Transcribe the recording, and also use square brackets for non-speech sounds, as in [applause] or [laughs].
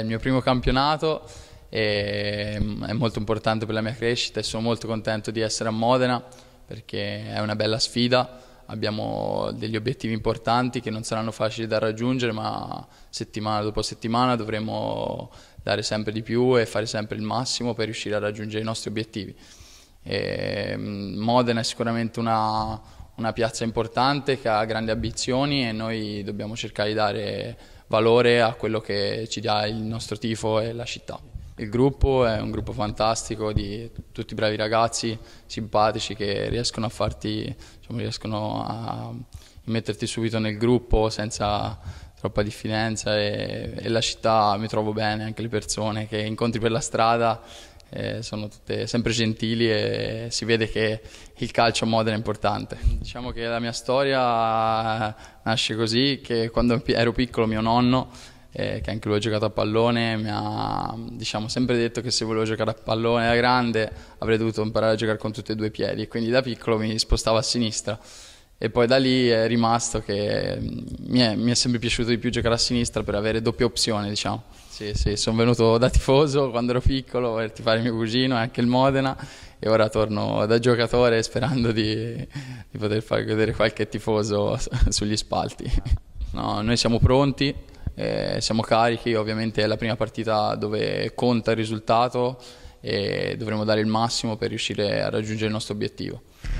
il mio primo campionato e mm, è molto importante per la mia crescita e sono molto contento di essere a Modena perché è una bella sfida abbiamo degli obiettivi importanti che non saranno facili da raggiungere, ma settimana dopo settimana dovremo dare sempre di più e fare sempre il massimo per riuscire a raggiungere i nostri obiettivi. E mm, Modena è sicuramente una, una piazza importante che ha grandi ambizioni e noi dobbiamo cercare di dare valore a quello che ci dà il nostro tifo e la città. Il gruppo è un gruppo fantastico di tutti bravi ragazzi simpatici che riescono a farti, diciamo, riescono a metterti subito nel gruppo senza troppa diffidenza e, e la città mi trovo bene, anche le persone che incontri per la strada eh, sono tutte sempre gentili e si vede che il calcio a Modena è importante. Diciamo che la mia storia nasce così, che quando ero piccolo mio nonno, eh, che anche lui ha giocato a pallone, mi ha diciamo, sempre detto che se volevo giocare a pallone da grande avrei dovuto imparare a giocare con tutti e due i piedi, quindi da piccolo mi spostavo a sinistra e poi da lì è rimasto che mm, mi è, mi è, sempre piaciuto di più giocare a sinistra per avere doppia opzione, diciamo. Sì, sì, sono venuto da tifoso quando ero piccolo per tifare mio cugino e anche il Modena e ora torno da giocatore sperando di, di poter far vedere qualche tifoso [laughs] sugli spalti. No, noi siamo pronti, eh, siamo carichi, ovviamente è la prima partita dove conta il risultato e dovremo dare il massimo per riuscire a raggiungere il nostro obiettivo.